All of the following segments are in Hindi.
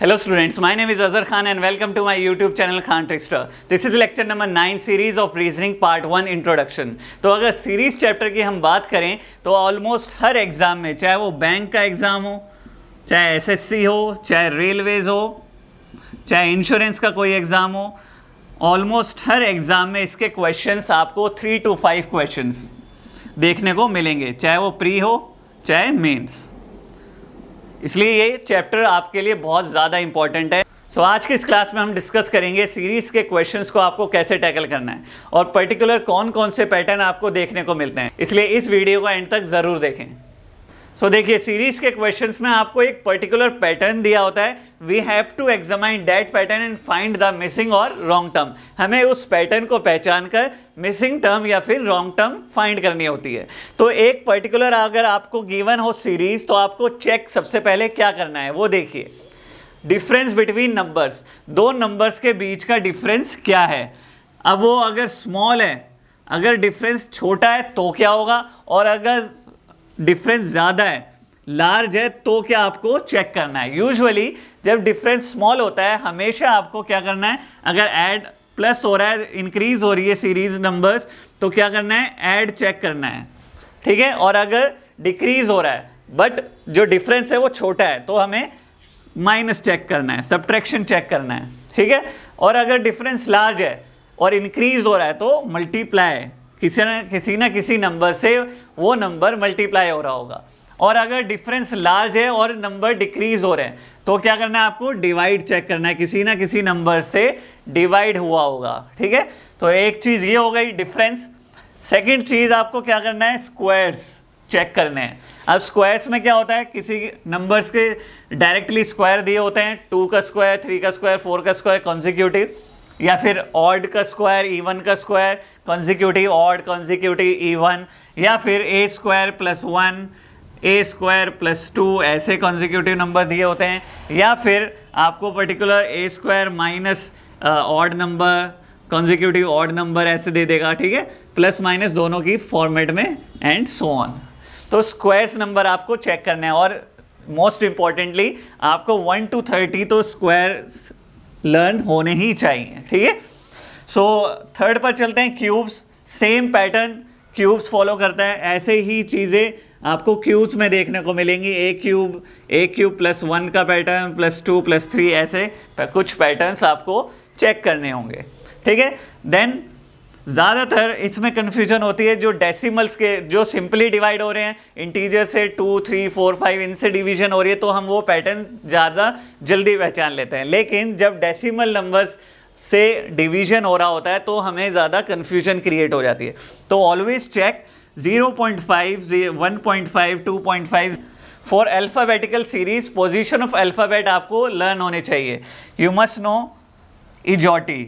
Hello students my name is Azhar Khan and welcome to my YouTube channel Khan Trickster. This is lecture number nine series of reasoning part one introduction तो अगर सीरीज चैप्टर की हम बात करें तो ऑलमोस्ट हर एग्ज़ाम में चाहे वो बैंक का एग्ज़ाम हो चाहे एसएससी हो चाहे रेलवेज हो चाहे इंश्योरेंस का कोई एग्ज़ाम हो ऑलमोस्ट हर एग्ज़ाम में इसके क्वेश्चन आपको थ्री टू फाइव क्वेश्चन देखने को मिलेंगे चाहे वो प्री हो चाहे मेन्स इसलिए ये चैप्टर आपके लिए बहुत ज़्यादा इंपॉर्टेंट है सो so, आज की इस क्लास में हम डिस्कस करेंगे सीरीज़ के क्वेश्चंस को आपको कैसे टैकल करना है और पर्टिकुलर कौन कौन से पैटर्न आपको देखने को मिलते हैं इसलिए इस वीडियो को एंड तक ज़रूर देखें सो so, देखिए सीरीज के क्वेश्चंस में आपको एक पर्टिकुलर पैटर्न दिया होता है we have to examine that pattern and find the missing और रॉन्ग टर्म हमें उस पैटर्न को पहचान कर मिसिंग टर्म या फिर रॉन्ग टर्म फाइंड करनी होती है तो एक पर्टिकुलर अगर आपको गिवन हो सीरीज तो आपको चेक सबसे पहले क्या करना है वो देखिए डिफरेंस बिटवीन नंबर्स दो नंबर्स के बीच का डिफरेंस क्या है अब वो अगर स्मॉल है अगर डिफरेंस छोटा है तो क्या होगा और अगर डिफरेंस ज़्यादा है लार्ज है तो क्या आपको चेक करना है यूजुअली जब डिफरेंस स्मॉल होता है हमेशा आपको क्या करना है अगर ऐड प्लस हो रहा है इंक्रीज हो रही है सीरीज नंबर्स तो क्या करना है ऐड चेक करना है ठीक है और अगर डिक्रीज हो रहा है बट जो डिफरेंस है वो छोटा है तो हमें माइनस चेक करना है सब्ट्रैक्शन चेक करना है ठीक है और अगर डिफरेंस लार्ज है और इंक्रीज हो रहा है तो मल्टीप्लाई किसी न किसी न किसी नंबर से वो नंबर मल्टीप्लाई हो रहा होगा और अगर डिफरेंस लार्ज है और नंबर डिक्रीज हो रहे हैं तो क्या करना है आपको डिवाइड चेक करना है किसी ना किसी नंबर से डिवाइड हुआ होगा ठीक है तो एक चीज़ ये हो गई डिफरेंस सेकंड चीज़ आपको क्या करना है स्क्वायर्स चेक करने हैं अब स्क्वायर्स में क्या होता है किसी नंबर्स के डायरेक्टली स्क्वायर दिए होते हैं टू का स्क्वायर थ्री का स्क्वायर फोर का स्क्वायर कॉन्जिक्यूटिव या फिर ऑड का स्क्वायर इवन का square consecutive odd consecutive even या फिर a square plus one a square plus two ऐसे कॉन्जिक्यूटिव नंबर दिए होते हैं या फिर आपको particular a square minus odd number consecutive odd number ऐसे दे देगा ठीक है प्लस माइनस दोनों की फॉर्मेट में एंड सो ऑन तो स्क्वायर्स नंबर आपको चेक करना है और मोस्ट इम्पॉर्टेंटली आपको वन टू थर्टी तो स्क्वायर्स लर्न होने ही चाहिए ठीक है सो थर्ड पर चलते हैं cubes same pattern cubes follow करता है ऐसे ही चीज़ें आपको क्यूब्स में देखने को मिलेंगी a cube a cube plus one का pattern plus two plus three ऐसे कुछ पैटर्न्स आपको चेक करने होंगे ठीक है देन ज़्यादातर इसमें कन्फ्यूजन होती है जो डेसिमल्स के जो सिंपली डिवाइड हो रहे हैं इंटीजर से टू थ्री फोर फाइव इनसे डिवीजन हो रही है तो हम वो पैटर्न ज़्यादा जल्दी पहचान लेते हैं लेकिन जब डेसिमल नंबर्स से डिवीजन हो रहा होता है तो हमें ज़्यादा कन्फ्यूजन क्रिएट हो जाती है तो always check 0.5, 1.5, 2.5 for alphabetical series position of alphabet आपको लर्न होने चाहिए you must know EJOTY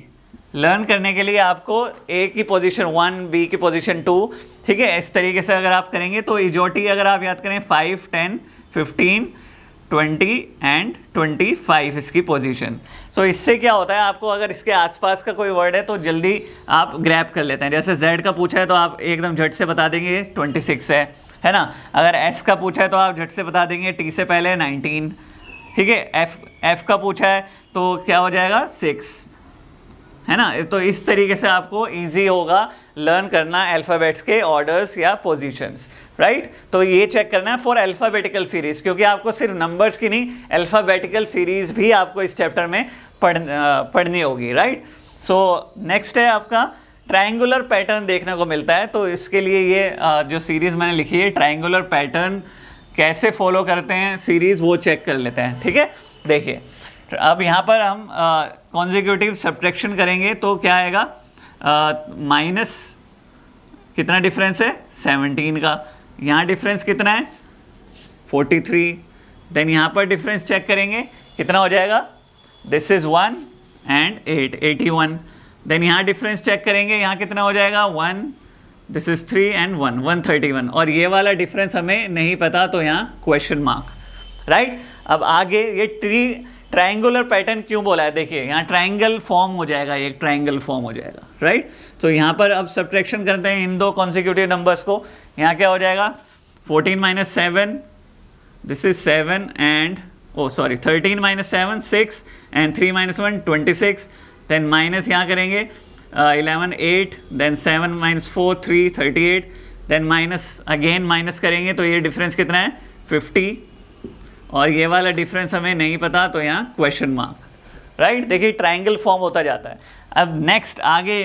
learn करने के लिए आपको ए की पोजीशन वन बी की पोजीशन टू ठीक है इस तरीके से अगर आप करेंगे तो इजोटी अगर आप याद करें five ten fifteen twenty and twenty five इसकी पोजीशन सो so, इससे क्या होता है आपको अगर इसके आसपास का कोई वर्ड है तो जल्दी आप ग्रैप कर लेते हैं जैसे जेड का पूछा है तो आप एकदम झट से बता देंगे ट्वेंटी सिक्स है है ना अगर एस का पूछा है तो आप झट से बता देंगे टी से पहले नाइनटीन ठीक है एफ एफ का पूछा है तो क्या हो जाएगा सिक्स है ना तो इस तरीके से आपको इजी होगा लर्न करना अल्फ़ाबेट्स के ऑर्डर्स या पोजीशंस राइट तो ये चेक करना है फॉर अल्फ़ाबेटिकल सीरीज़ क्योंकि आपको सिर्फ नंबर्स की नहीं अल्फ़ाबेटिकल सीरीज़ भी आपको इस चैप्टर में पढ़ पढ़नी होगी राइट सो नेक्स्ट है आपका ट्रायंगुलर पैटर्न देखने को मिलता है तो इसके लिए ये जो सीरीज़ मैंने लिखी है ट्राइंगुलर पैटर्न कैसे फॉलो करते हैं सीरीज़ वो चेक कर लेते हैं ठीक है देखिए अब यहाँ पर हम कॉन्जिक्यूटिव सब्ट्रैक्शन करेंगे तो क्या आएगा माइनस कितना डिफरेंस है 17 का यहाँ डिफरेंस कितना है 43 देन यहाँ पर डिफरेंस चेक करेंगे कितना हो जाएगा this is one and eight eighty one then यहाँ डिफरेंस चेक करेंगे यहाँ कितना हो जाएगा one this is three and one one thirty one और ये वाला डिफरेंस हमें नहीं पता तो यहाँ क्वेश्चन मार्क राइट अब आगे ये ट्री ट्राइंगुलर पैटर्न क्यों बोला है देखिए यहाँ ट्राइंगल फॉर्म हो जाएगा एक ट्राइंगल फॉर्म हो जाएगा राइट सो so, यहाँ पर अब सब्ट्रैक्शन करते हैं इन दो कॉन्सिक्यूटिव नंबर्स को यहाँ क्या हो जाएगा 14 minus seven this is seven and oh sorry 13 minus seven six and 3 minus one twenty six then minus यहाँ करेंगे eleven eight then seven minus four three thirty eight then minus again minus करेंगे तो ये डिफरेंस कितना है फिफ्टी और ये वाला डिफरेंस हमें नहीं पता तो यहाँ क्वेश्चन मार्क राइट देखिए ट्राइंगल फॉर्म होता जाता है अब नेक्स्ट आगे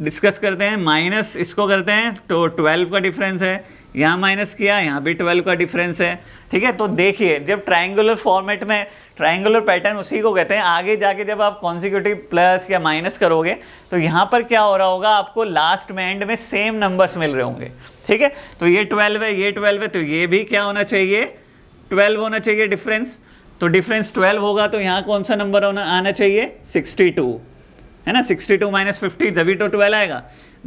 डिस्कस करते हैं माइनस इसको करते हैं तो ट्वेल्व का डिफरेंस है यहाँ माइनस किया यहाँ भी ट्वेल्व का डिफरेंस है ठीक है तो देखिए जब ट्राइंगुलर फॉर्मेट में ट्राइंगुलर पैटर्न उसी को कहते हैं आगे जाके जब आप कॉन्सिक्यूटिव प्लस या माइनस करोगे तो यहाँ पर क्या हो रहा होगा आपको लास्ट में एंड में सेम नंबर्स मिल रहे होंगे ठीक है तो ये ट्वेल्व है ये ट्वेल्व है तो ये भी क्या होना चाहिए ट्वेल्व होना चाहिए डिफरेंस तो डिफरेंस ट्वेल्व होगा तो यहाँ कौन सा नंबर होना आना चाहिए सिक्सटी टू है ना सिक्सटी टू माइनस फिफ्टी तभी तो ट्वेल्व आएगा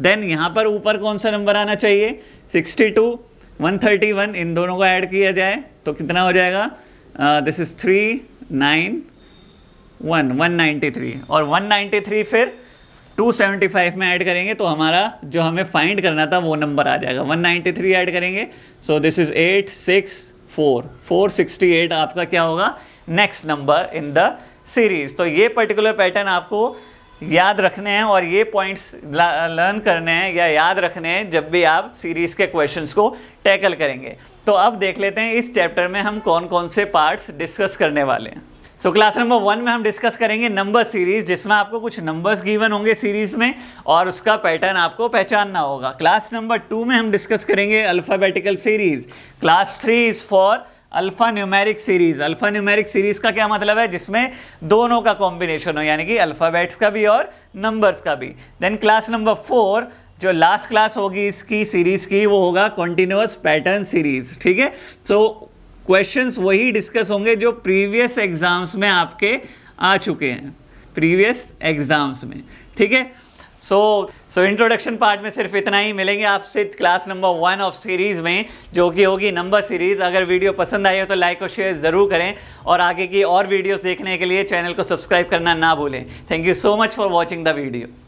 देन यहाँ पर ऊपर कौन सा नंबर आना चाहिए sixty two one thirty one इन दोनों को ऐड किया जाए तो कितना हो जाएगा this is three nine one one ninety three और वन नाइन्टी थ्री फिर टू सेवेंटी फाइव में ऐड करेंगे तो हमारा जो हमें फाइंड करना था वो नंबर आ जाएगा वन नाइन्टी थ्री ऐड करेंगे so this is eight six four four sixty eight आपका क्या होगा next number in the series तो ये पर्टिकुलर पैटर्न आपको याद रखने हैं और ये पॉइंट्स लर्न करने हैं या याद रखने हैं जब भी आप सीरीज के क्वेश्चंस को टैकल करेंगे तो अब देख लेते हैं इस चैप्टर में हम कौन कौन से पार्ट्स डिस्कस करने वाले हैं सो क्लास नंबर वन में हम डिस्कस करेंगे नंबर सीरीज जिसमें आपको कुछ नंबर्स गिवन होंगे सीरीज में और उसका पैटर्न आपको पहचानना होगा क्लास नंबर टू में हम डिस्कस करेंगे alphabetical series class three is for alpha numeric series alpha numeric series का क्या मतलब है जिसमें दोनों का कॉम्बिनेशन हो यानी कि अल्फ़ाबेट्स का भी और नंबर्स का भी देन क्लास नंबर फोर जो लास्ट क्लास होगी इसकी सीरीज़ की वो होगा कॉन्टिन्यूस पैटर्न सीरीज़ ठीक है सो क्वेश्चंस वही डिस्कस होंगे जो प्रीवियस एग्जाम्स में आपके आ चुके हैं प्रीवियस एग्जाम्स में ठीक है सो सो इंट्रोडक्शन पार्ट में सिर्फ इतना ही मिलेंगे आपसे class number one of series में जो कि होगी नंबर सीरीज़ अगर वीडियो पसंद आई हो तो लाइक और शेयर ज़रूर करें और आगे की और वीडियोस देखने के लिए चैनल को सब्सक्राइब करना ना भूलें thank you so much for watching the video